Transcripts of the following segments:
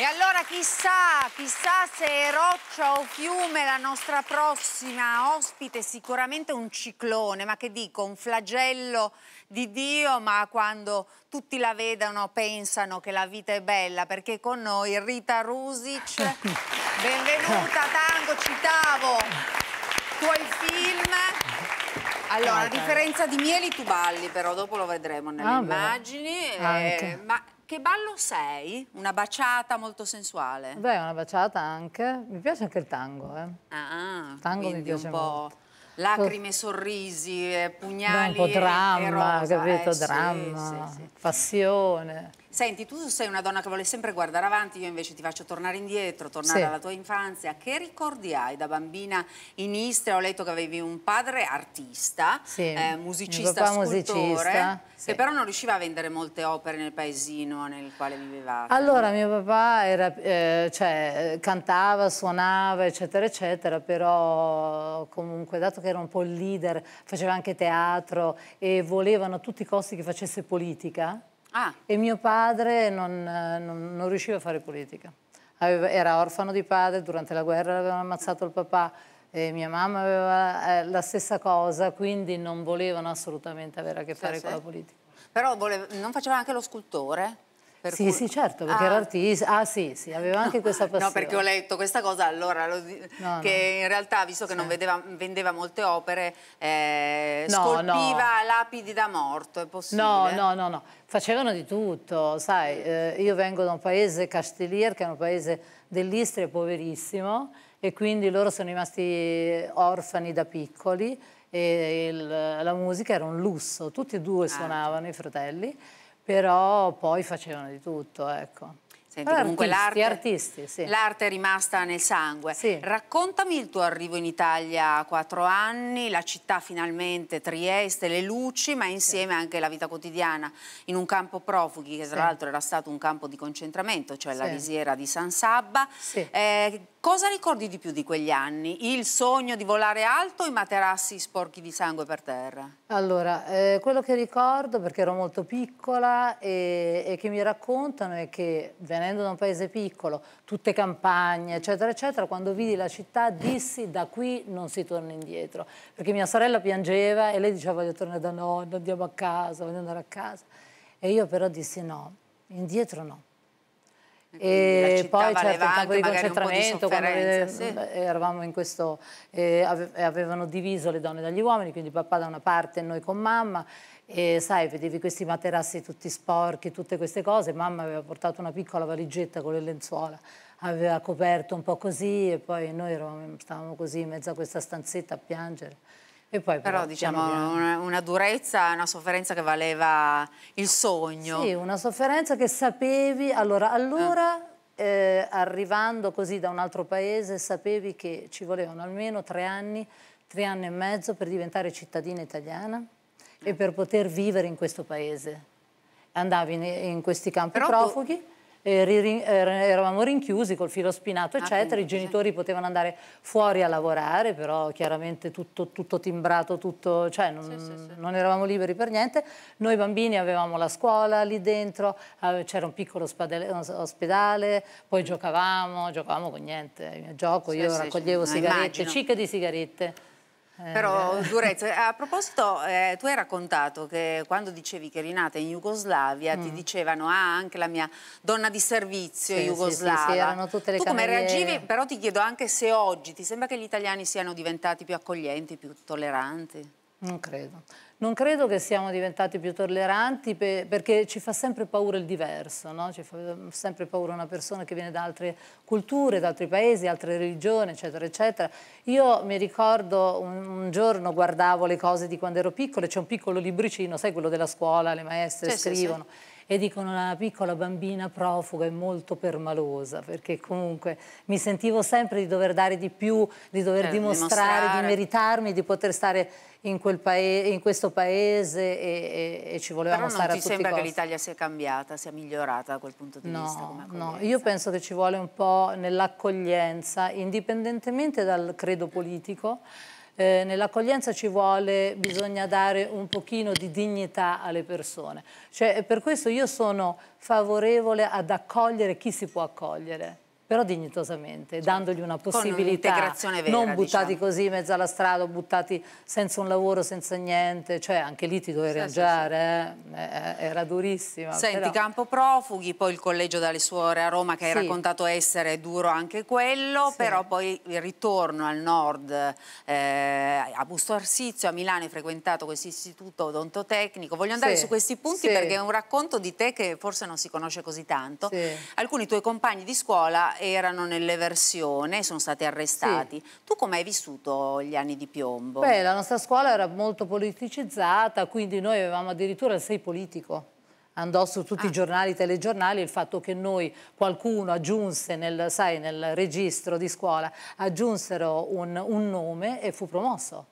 E allora chissà, chissà se è roccia o fiume la nostra prossima ospite, sicuramente un ciclone, ma che dico, un flagello di Dio, ma quando tutti la vedono pensano che la vita è bella, perché con noi Rita Rusic, benvenuta Tango, citavo tuoi film. Allora, a differenza di Mieli tu balli, però dopo lo vedremo nelle ah, immagini, eh, ma che ballo sei? Una baciata molto sensuale. Beh, una baciata anche. Mi piace anche il tango, eh. Ah, il tango mi piace un po'. Molto. Lacrime, sorrisi, eh, pugnali Beh, Un po' dramma, e rosa. capito? Eh, dramma, sì, sì, sì. passione. Senti, tu sei una donna che vuole sempre guardare avanti, io invece ti faccio tornare indietro, tornare sì. alla tua infanzia. Che ricordi hai da bambina in Istria? Ho letto che avevi un padre artista, sì. eh, musicista, scultore, musicista. Sì. che però non riusciva a vendere molte opere nel paesino nel quale vivevate. Allora, mio papà era, eh, cioè, cantava, suonava, eccetera, eccetera, però comunque, dato che era un po' il leader, faceva anche teatro e volevano a tutti i costi che facesse politica, Ah. E mio padre non, eh, non, non riusciva a fare politica. Aveva, era orfano di padre, durante la guerra l'avevano ammazzato il papà e mia mamma aveva eh, la stessa cosa, quindi non volevano assolutamente avere a che fare sì, con sì. la politica. Però voleva, non faceva anche lo scultore? Per sì, cui... sì, certo, perché ah. era artista. Ah, sì, sì, aveva anche questa passione. No, perché ho letto questa cosa allora, lo... no, che no. in realtà, visto che sì. non vedeva, vendeva molte opere, eh, scolpiva lapidi da morto, è possibile? No, no, no, no. Facevano di tutto, sai, eh, io vengo da un paese, Castellier, che è un paese dell'Istria poverissimo, e quindi loro sono rimasti orfani da piccoli e il, la musica era un lusso, tutti e due ah. suonavano i fratelli però poi facevano di tutto, ecco. Senti, comunque l'arte, artisti, sì. è rimasta nel sangue. Sì. Raccontami il tuo arrivo in Italia a quattro anni, la città finalmente, Trieste, le luci, ma insieme sì. anche la vita quotidiana in un campo profughi che tra l'altro era stato un campo di concentramento, cioè la visiera di San Sabba. Eh, Cosa ricordi di più di quegli anni? Il sogno di volare alto o i materassi sporchi di sangue per terra? Allora, eh, quello che ricordo, perché ero molto piccola e, e, che mi raccontano è che venendo da un paese piccolo, tutte campagne, eccetera, eccetera, quando vidi la città dissi da qui non si torna indietro. Perché mia sorella piangeva e lei diceva voglio tornare da nonno, andiamo a casa, voglio andare a casa. E io però dissi no, indietro no e poi c'era il campo di concentramento di quando sì. eravamo in questo eh, eh, avevano diviso le donne dagli uomini quindi papà da una parte e noi con mamma e sai, vedevi questi materassi tutti sporchi, tutte queste cose, mamma aveva portato una piccola valigetta con le lenzuola, aveva coperto un po' così e poi noi eravamo, stavamo così in mezzo a questa stanzetta a piangere. E poi però, però diciamo una, una, durezza, una sofferenza che valeva il sogno. Sì, una sofferenza che sapevi, allora, allora eh. Eh, arrivando così da un altro paese sapevi che ci volevano almeno tre anni, tre anni e mezzo per diventare cittadina italiana eh. e per poter vivere in questo paese. Andavi in, in questi campi però profughi. Tu eh, eh eravamo rinchiusi col filo spinato, ah, eccetera, ah, i genitori esatto. potevano andare fuori a lavorare, però chiaramente tutto, tutto timbrato, tutto, cioè non, sì, sì, sì. non, eravamo liberi per niente. Noi bambini avevamo la scuola lì dentro, c'era un piccolo eh, ospedale, poi giocavamo, giocavamo con niente, il mio gioco, io raccoglievo sigarette, cicche di sigarette. Però durezza. Eh. Eh, a proposito, eh, tu hai raccontato che quando dicevi che eri nata in Jugoslavia mm. ti dicevano ah, anche la mia donna di servizio sì, jugoslava. Sì, sì, erano tutte le tu come reagivi? Però ti chiedo anche se oggi ti sembra che gli italiani siano diventati più accoglienti, più tolleranti? Non credo. Non credo che siamo diventati più tolleranti per, perché ci fa sempre paura il diverso, no? ci fa ehm, sempre paura una persona che viene da altre culture, da altri paesi, altre religioni, eccetera, eccetera. Io mi ricordo un, un giorno guardavo le cose di quando ero piccola, c'è un piccolo libricino, sai quello della scuola, le maestre sì, scrivono. Sì, sì e dicono la piccola bambina profuga è molto permalosa, perché comunque mi sentivo sempre di dover dare di più, di dover eh, certo, dimostrare, dimostrare, di meritarmi, di poter stare in, paese, in, questo paese e, e, e ci volevamo Però stare a tutti Però non ti sembra che l'Italia sia cambiata, sia migliorata da quel punto di no, vista? no, io penso che ci vuole un po' nell'accoglienza, indipendentemente dal credo politico, eh, nell'accoglienza ci vuole, bisogna dare un pochino di dignità alle persone. Cioè, per questo io sono favorevole ad accogliere chi si può accogliere però dignitosamente, cioè, dandogli una possibilità, un vera, non buttati diciamo. così in mezzo alla strada, buttati senza un lavoro, senza niente, cioè anche lì ti dovevi sì, arrangiare, sì, eh? sì. Eh, eh? era durissima. Senti, però... campo profughi, poi il collegio dalle suore a Roma che hai raccontato essere duro anche quello, però poi il ritorno al nord, eh, a Busto Arsizio, a Milano hai frequentato questo istituto odontotecnico, voglio andare su questi punti perché è un racconto di te che forse non si conosce così tanto, alcuni tuoi compagni di scuola erano nelle versioni, sono stati arrestati. Sì. Tu come hai vissuto gli anni di piombo? Beh, la nostra scuola era molto politicizzata, quindi noi avevamo addirittura il sei politico andò su tutti ah. i giornali, i telegiornali, il fatto che noi, qualcuno aggiunse nel, sai, nel registro di scuola, aggiunsero un, un nome e fu promosso.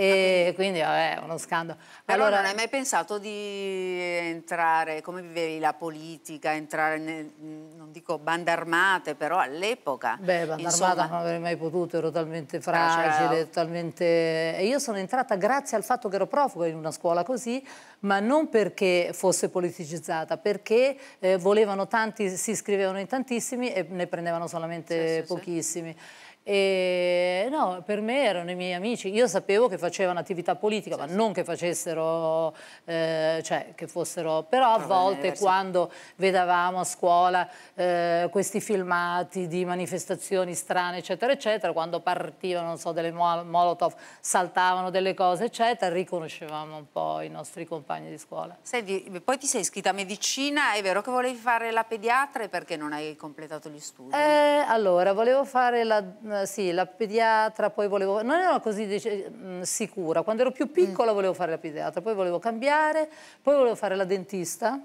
Ah, e quindi è uno scandalo. Allora, allora, non hai mai pensato di entrare, come vivevi la politica, entrare nel, non dico bande armate, però all'epoca. Beh, bande insomma... armata non avrei mai potuto, ero talmente ah, certo. fragile, ah, talmente... E io sono entrata grazie al fatto che ero profugo in una scuola così, ma non perché fosse politicizzata, perché eh, volevano tanti, si iscrivevano in tantissimi e ne prendevano solamente sì, sì, pochissimi. Sì. E no, per me erano i miei amici. Io sapevo che facevano attività politica, sì, ma sì. non che facessero, eh, cioè che fossero. Però a volte quando vedevamo a scuola eh, questi filmati di manifestazioni strane, eccetera, eccetera, quando partivano, non so, delle molotov, saltavano delle cose, eccetera, riconoscevamo un po' i nostri compagni di scuola. Senti, poi ti sei iscritta a medicina, è vero che volevi fare la pediatra e perché non hai completato gli studi? Eh, allora, volevo fare la eh, sì, la pediatra, poi volevo... Non ero così dice, mm, sicura. Quando ero più mm. piccola mm. volevo fare la pediatra, poi volevo cambiare, poi volevo fare la dentista.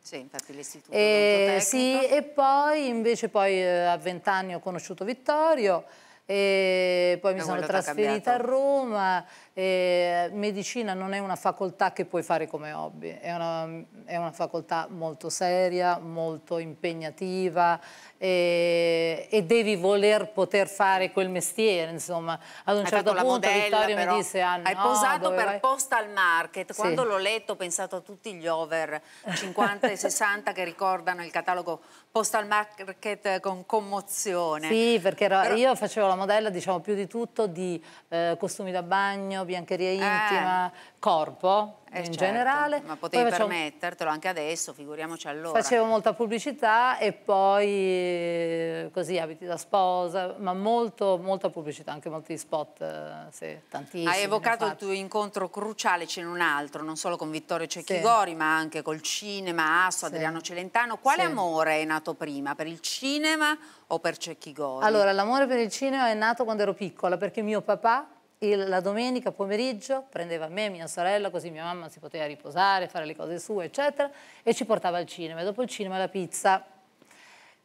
Sì, infatti l'istituto e, sì, e poi invece poi eh, a vent'anni ho conosciuto Vittorio e poi mi sono trasferita a Roma eh, medicina non è una facoltà che puoi fare come hobby, è una, è una facoltà molto seria, molto impegnativa eh, e devi voler poter fare quel mestiere, insomma. Ad un hai certo punto modella, Vittorio però, mi disse, ah, no, hai posato per vai? Postal Market, quando sì. l'ho letto ho pensato a tutti gli over 50 e 60 che ricordano il catalogo Postal Market con commozione. Sì, perché era, però... io facevo la modella diciamo più di tutto di eh, costumi da bagno, biancheria intima, eh. corpo eh in certo, generale. Ma potevi poi facevo... permettertelo anche adesso, figuriamoci allora. Facevo molta pubblicità e poi eh, così abiti da sposa, ma molto, molta pubblicità, anche molti spot, eh, sì, tantissimi. Hai evocato il tuo incontro cruciale, ce n'è un altro, non solo con Vittorio Cecchigori, sì. ma anche col cinema, Asso, sì. Adriano Celentano. Quale sì. amore è nato prima, per il cinema o per Cecchigori? Allora, l'amore per il cinema è nato quando ero piccola, perché mio papà il, la domenica pomeriggio prendeva me, e mia sorella, così mia mamma si poteva riposare, fare le cose sue, eccetera, e ci portava al cinema, e dopo il cinema la pizza.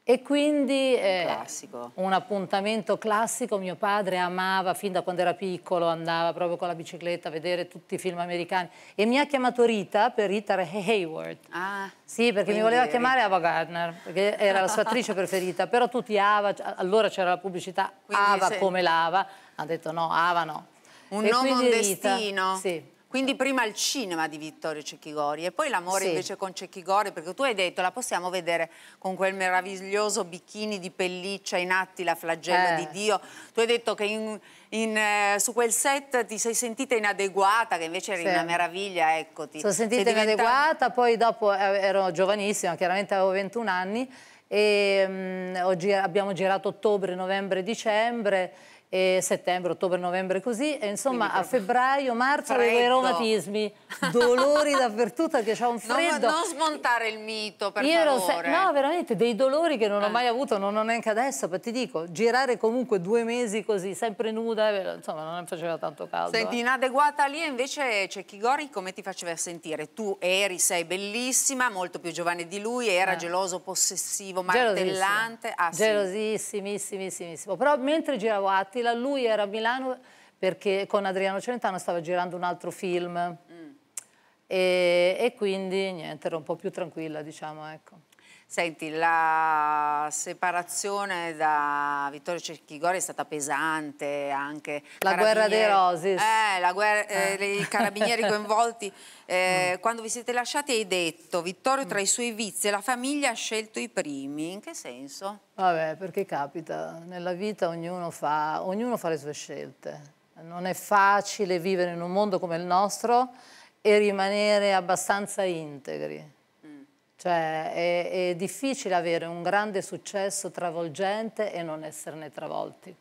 E quindi eh, un, appuntamento classico, mio padre amava fin da quando era piccolo, andava proprio con la bicicletta a vedere tutti i film americani e mi ha chiamato Rita per Rita Hayward. Ah, sì, perché mi voleva chiamare Ava Gardner, perché era la sua attrice preferita, però tutti Ava, cioè, allora c'era la pubblicità quindi Ava se... come l'Ava, ha detto no, Avano. Un e nome, un destino. Sì. Quindi prima il cinema di Vittorio Cecchigori e poi l'amore sì. invece con Cecchigori, perché tu hai detto la possiamo vedere con quel meraviglioso bikini di pelliccia in atti la flagella eh. di Dio. Tu hai detto che in, in, eh, su quel set ti sei sentita inadeguata, che invece eri sì. una meraviglia, eccoti. Sono sentita diventa... inadeguata, poi dopo eh, ero giovanissima, chiaramente avevo 21 anni e mh, mm, abbiamo girato ottobre, novembre, dicembre e settembre, ottobre, novembre così, e insomma a febbraio, marzo avevo i reumatismi, dolori dappertutto perché c'è un freddo. Non, non, smontare il mito, per Io favore. no, veramente, dei dolori che non ho eh. mai avuto, non ho neanche adesso, ma ti dico, girare comunque due mesi così, sempre nuda, eh, insomma non faceva tanto caldo. Senti, eh. inadeguata lì invece c'è Chigori, come ti faceva sentire? Tu eri, sei bellissima, molto più giovane di lui, era eh. geloso, possessivo, martellante. Ah, Gelosissimissimo, sì. però mentre giravo Atti ah, fila, lui era a Milano perché con Adriano Celentano stava girando un altro film mm. e, e, quindi niente, era un po' più tranquilla diciamo ecco. Senti, la separazione da Vittorio Cerchigori è stata pesante anche. La guerra dei rosi. Eh, guerra, eh. eh i carabinieri coinvolti. Eh, mm. Quando vi siete lasciati hai detto, Vittorio tra mm. i suoi vizi e la famiglia ha scelto i primi. In che senso? Vabbè, perché capita. Nella vita ognuno fa, ognuno fa le sue scelte. Non è facile vivere in un mondo come il nostro e rimanere abbastanza integri cioè, è, è difficile avere un grande successo travolgente e non esserne travolti.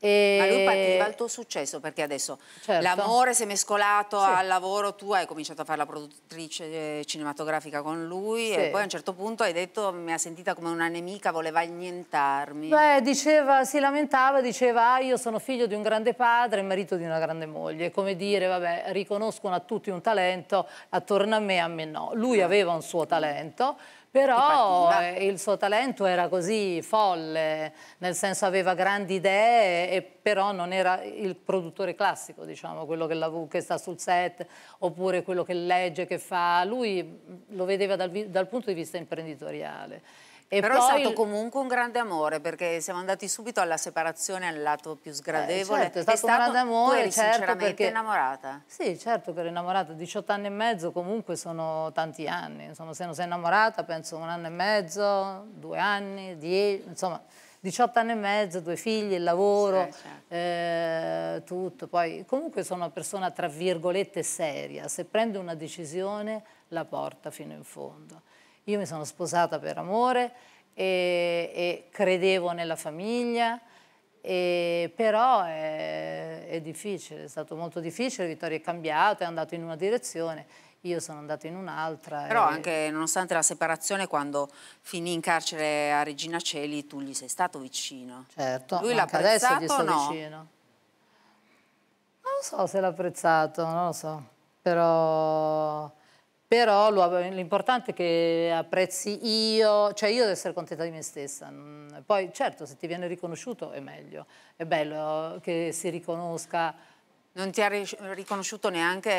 E... Ma lui ehm, partiva il tuo successo perché adesso certo. l'amore si è mescolato sì. al lavoro, tu hai cominciato a fare la produttrice eh, cinematografica con lui sì. e poi a un certo punto hai detto mi ha sentita come una nemica, voleva annientarmi. Beh, diceva, si lamentava, diceva ah, io sono figlio di un grande padre e marito di una grande moglie, come dire vabbè riconoscono a tutti un talento, attorno a me a me no. Lui mm. aveva un suo talento però eh, il suo talento era così folle, nel senso aveva grandi idee, e però non era il produttore classico, diciamo, quello che, la, che sta sul set, oppure quello che legge, che fa. Lui lo vedeva dal, dal punto di vista imprenditoriale. E Però poi... è stato comunque un grande amore perché siamo andati subito alla separazione al lato più sgradevole. Eh, certo, è stato, è stato un grande amore, tu eri certo, sinceramente perché... innamorata. Sì, certo che ero innamorata, 18 anni e mezzo comunque sono tanti anni, insomma se non sei innamorata penso un anno e mezzo, due anni, dieci, insomma 18 anni e mezzo, due figli, il lavoro, sì, certo. eh, tutto. Poi comunque sono una persona tra virgolette seria, se prende una decisione la porta fino in fondo. Io mi sono sposata per amore e, e credevo nella famiglia, e, però è, è, difficile, è stato molto difficile, Vittorio è cambiato, è andato in una direzione, io sono andata in un'altra. Però e... anche nonostante la separazione, quando finì in carcere a Regina Celi, tu gli sei stato vicino. Certo, lui l'ha apprezzato adesso gli sto no? vicino. Non so se l'ha apprezzato, non lo so, però però l'importante è che apprezzi io, cioè io devo essere contenta di me stessa, poi certo se ti viene riconosciuto è meglio, è bello che si riconosca. Non ti ha riconosciuto neanche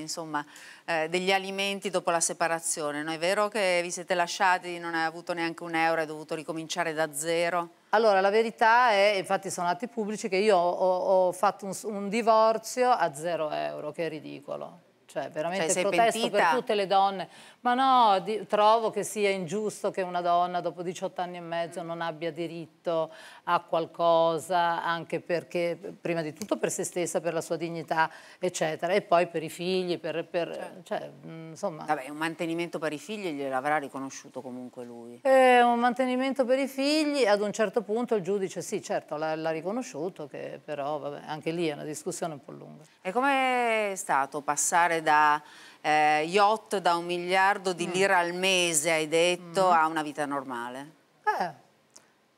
insomma, eh, degli alimenti dopo la separazione, non È vero che vi siete lasciati, non hai avuto neanche un euro, hai dovuto ricominciare da zero? Allora, la verità è, infatti sono atti pubblici, che io ho, ho fatto un, un divorzio a zero euro, che è ridicolo cioè veramente cioè, protesto pentita? per tutte le donne, ma no, di, trovo che sia ingiusto che una donna dopo 18 anni e mezzo non abbia diritto a qualcosa, anche perché prima di tutto per se stessa, per la sua dignità, eccetera, e poi per i figli, per, per certo. cioè. Cioè, insomma... Vabbè, un mantenimento per i figli gliel'avrà riconosciuto comunque lui. Eh, un mantenimento per i figli, ad un certo punto il giudice sì, certo, l'ha riconosciuto, che però vabbè, anche lì è una discussione un po' lunga. E com'è stato passare da eh, yacht da un miliardo di mm. lire mm. al mese, hai detto, mm. a una vita normale? Eh,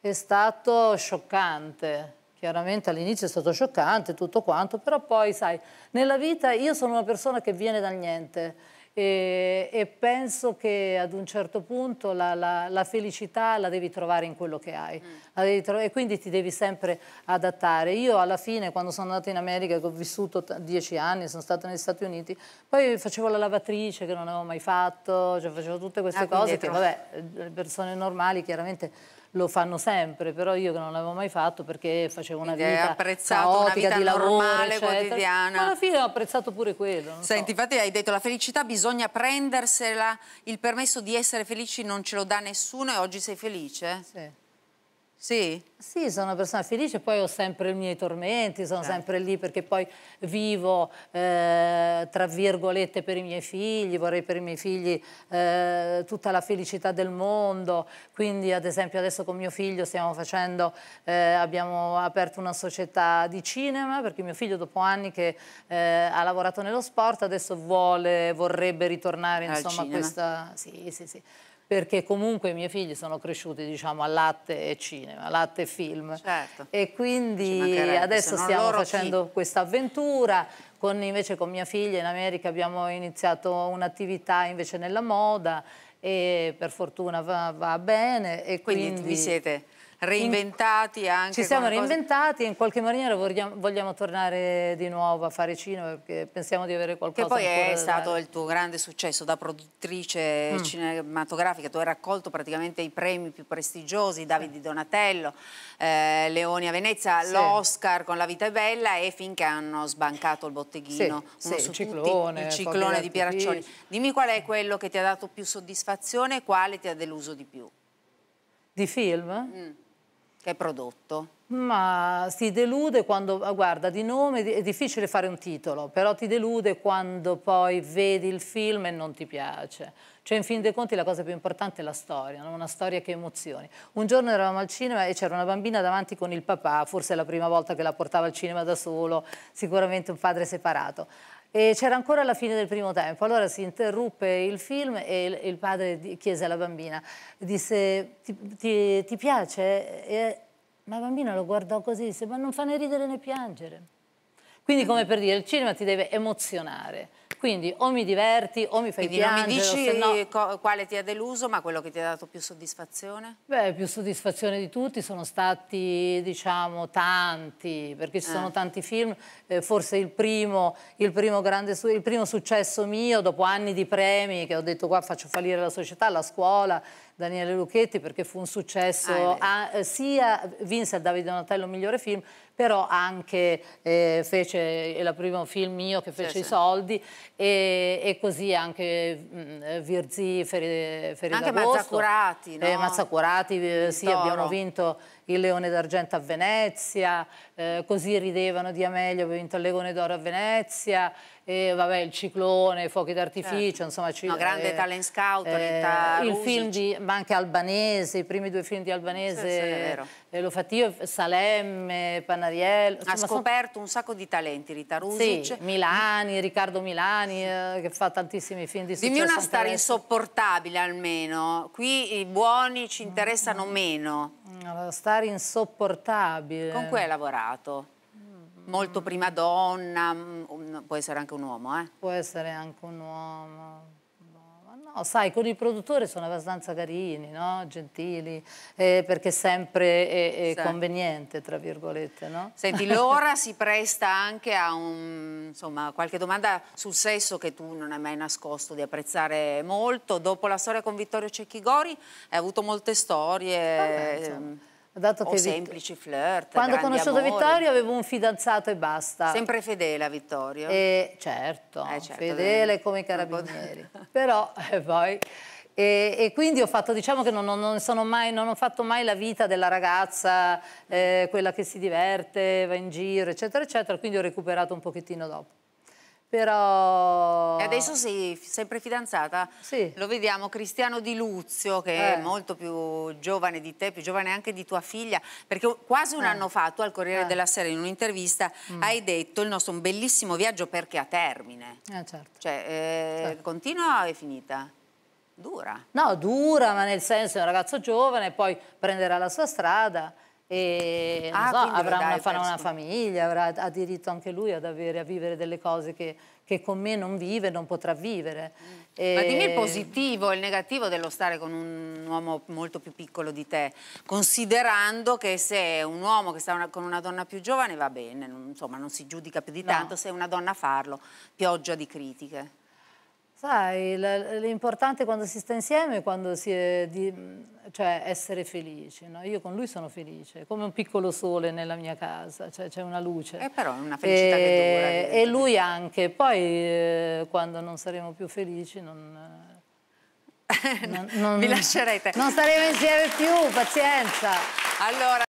è stato scioccante. Chiaramente all'inizio è stato scioccante tutto quanto, però poi, sai, nella vita io sono una persona che viene dal niente e, e penso che ad un certo punto la, la, la, felicità la devi trovare in quello che hai. Mm e quindi ti devi sempre adattare. Io alla fine quando sono andata in America, che ho vissuto dieci anni, sono stata negli Stati Uniti, poi facevo la lavatrice che non avevo mai fatto, cioè facevo tutte queste ah, cose che vabbè, le persone normali chiaramente lo fanno sempre, però io che non l'avevo mai fatto perché facevo una Quindi vita apprezzato caotica, una vita di normale, eccetera. quotidiana. Ma alla fine ho apprezzato pure quello. Senti, so. infatti hai detto la felicità bisogna prendersela, il permesso di essere felici non ce lo dà nessuno e oggi sei felice? Sì. Sì? Sì, sono una persona felice, poi ho sempre i miei tormenti, sono eh. sempre lì perché poi vivo, eh, tra virgolette, per i miei figli, vorrei per i miei figli eh, tutta la felicità del mondo, quindi ad esempio adesso con mio figlio stiamo facendo, eh, abbiamo aperto una società di cinema perché mio figlio dopo anni che eh, ha lavorato nello sport adesso vuole, vorrebbe ritornare insomma a questa... Sì, sì, sì perché comunque i miei figli sono cresciuti diciamo, a latte e cinema, latte e film. Certo. E quindi adesso stiamo facendo chi? questa avventura. Con, invece con mia figlia in America abbiamo iniziato un'attività invece nella moda e per fortuna va, va bene. E quindi, quindi vi siete reinventati anche. Ci siamo reinventati e in qualche maniera vogliamo, vogliamo, tornare di nuovo a fare cinema perché pensiamo di avere qualcosa Che poi è stato il tuo grande successo da produttrice mm. cinematografica, tu hai raccolto praticamente i premi più prestigiosi, Davide sì. Donatello, eh, Leoni a Venezia, sì. l'Oscar con La vita è bella e finché hanno sbancato il botteghino, sì. il ciclone, tutti, il ciclone di Pieraccioni. Dimmi qual è quello che ti ha dato più soddisfazione e quale ti ha deluso di più? Di film? Mm che hai prodotto? Ma si delude quando, ah, guarda, di nome è difficile fare un titolo, però ti delude quando poi vedi il film e non ti piace. Cioè, in fin dei conti, la cosa più importante è la storia, no? una storia che emozioni. Un giorno eravamo al cinema e c'era una bambina davanti con il papà, forse è la prima volta che la portava al cinema da solo, sicuramente un padre separato. E c'era ancora la fine del primo tempo, allora si interruppe il film e il, padre chiese alla bambina, disse ti, ti, ti piace? E, ma la bambina lo guardò così, disse ma non fa né ridere né piangere. Quindi come per dire, il cinema ti deve emozionare, quindi o mi diverti o mi fai Quindi piangere. Quindi mi dici no... quale ti ha deluso, ma quello che ti ha dato più soddisfazione? Beh, più soddisfazione di tutti sono stati, diciamo, tanti, perché ci eh. sono tanti film. Eh, forse il primo, il primo, grande, il primo successo mio, dopo anni di premi, che ho detto qua faccio fallire la società, la scuola, Daniele Lucchetti perché fu un successo, ah, a, eh, sia vinse il Davide Donatello migliore film, però anche eh, fece, il primo film mio che fece sì, i soldi e, e, così anche mh, mm, Virzi, Ferri, Anche Mazzacurati, no? eh, Mazzacurati, eh, eh sì, toro. abbiamo vinto il Leone d'Argento a Venezia, eh, così ridevano di Amelio, abbiamo vinto il Leone d'Oro a Venezia, e vabbè il ciclone, fuochi d'artificio, eh. insomma... Ci, no, grande eh, talent scout, eh, il film di, ma anche Albanese, i primi due film di Albanese, sì, eh, lo fattio, Salemme, Panariello... Insomma, ha scoperto sono... un sacco di talenti Rita Rusic. Sì, Milani, Riccardo Milani, eh, che fa tantissimi film di successo. Dimmi una star insopportabile almeno, qui i buoni ci interessano mm. meno. Una star insopportabile. Con cui hai lavorato? molto prima donna, mm, può essere anche un uomo, eh? Può essere anche un uomo. no sai, con i produttori sono abbastanza carini, no? gentili, eh, perché sempre è, è sì. conveniente, tra virgolette. No? Senti, l'ora si presta anche a un, insomma, qualche domanda sul sesso che tu non hai mai nascosto di apprezzare molto. Dopo la storia con Vittorio Cecchigori hai avuto molte storie. Vabbè, ehm, dato che o semplici flirt. Quando ho conosciuto amori. Vittorio avevo un fidanzato e basta. Sempre fedele a Vittorio. E, certo, eh, certo fedele dai. come i carabinieri. Però eh, poi... E, e, quindi ho fatto, diciamo che non, non, mai, non, ho fatto mai la vita della ragazza, eh, quella che si diverte, va in giro, eccetera, eccetera, quindi ho recuperato un pochettino dopo. Però... E adesso sei sempre fidanzata? Sì. Lo vediamo, Cristiano Di Luzio, che eh. è molto più giovane di te, più giovane anche di tua figlia, perché quasi un eh. anno fa tu al Corriere eh. della Sera in un'intervista mm. hai detto il nostro un bellissimo viaggio perché a termine. Eh, certo. Cioè, eh, certo. continua o è finita? Dura. No, dura, ma nel senso è un ragazzo giovane, poi prenderà la sua strada e ah, so, avrà una, farà una famiglia, avrà, ha diritto anche lui ad avere, a vivere delle cose che, che con me non vive, non potrà vivere. Mm. E... Ma dimmi il positivo e il negativo dello stare con un uomo molto più piccolo di te, considerando che se è un uomo che sta una, con una donna più giovane va bene, non, insomma non si giudica più di tanto, no. se è una donna a farlo, pioggia di critiche. Sai, l'importante quando si sta insieme è quando si è di, cioè essere felici. No? Io con lui sono felice, come un piccolo sole nella mia casa, cioè c'è una luce. E eh, però è una felicità e, che dura. E lui anche. Poi eh, quando non saremo più felici non... non, non, Vi lascerete. Non staremo insieme più, pazienza. Allora...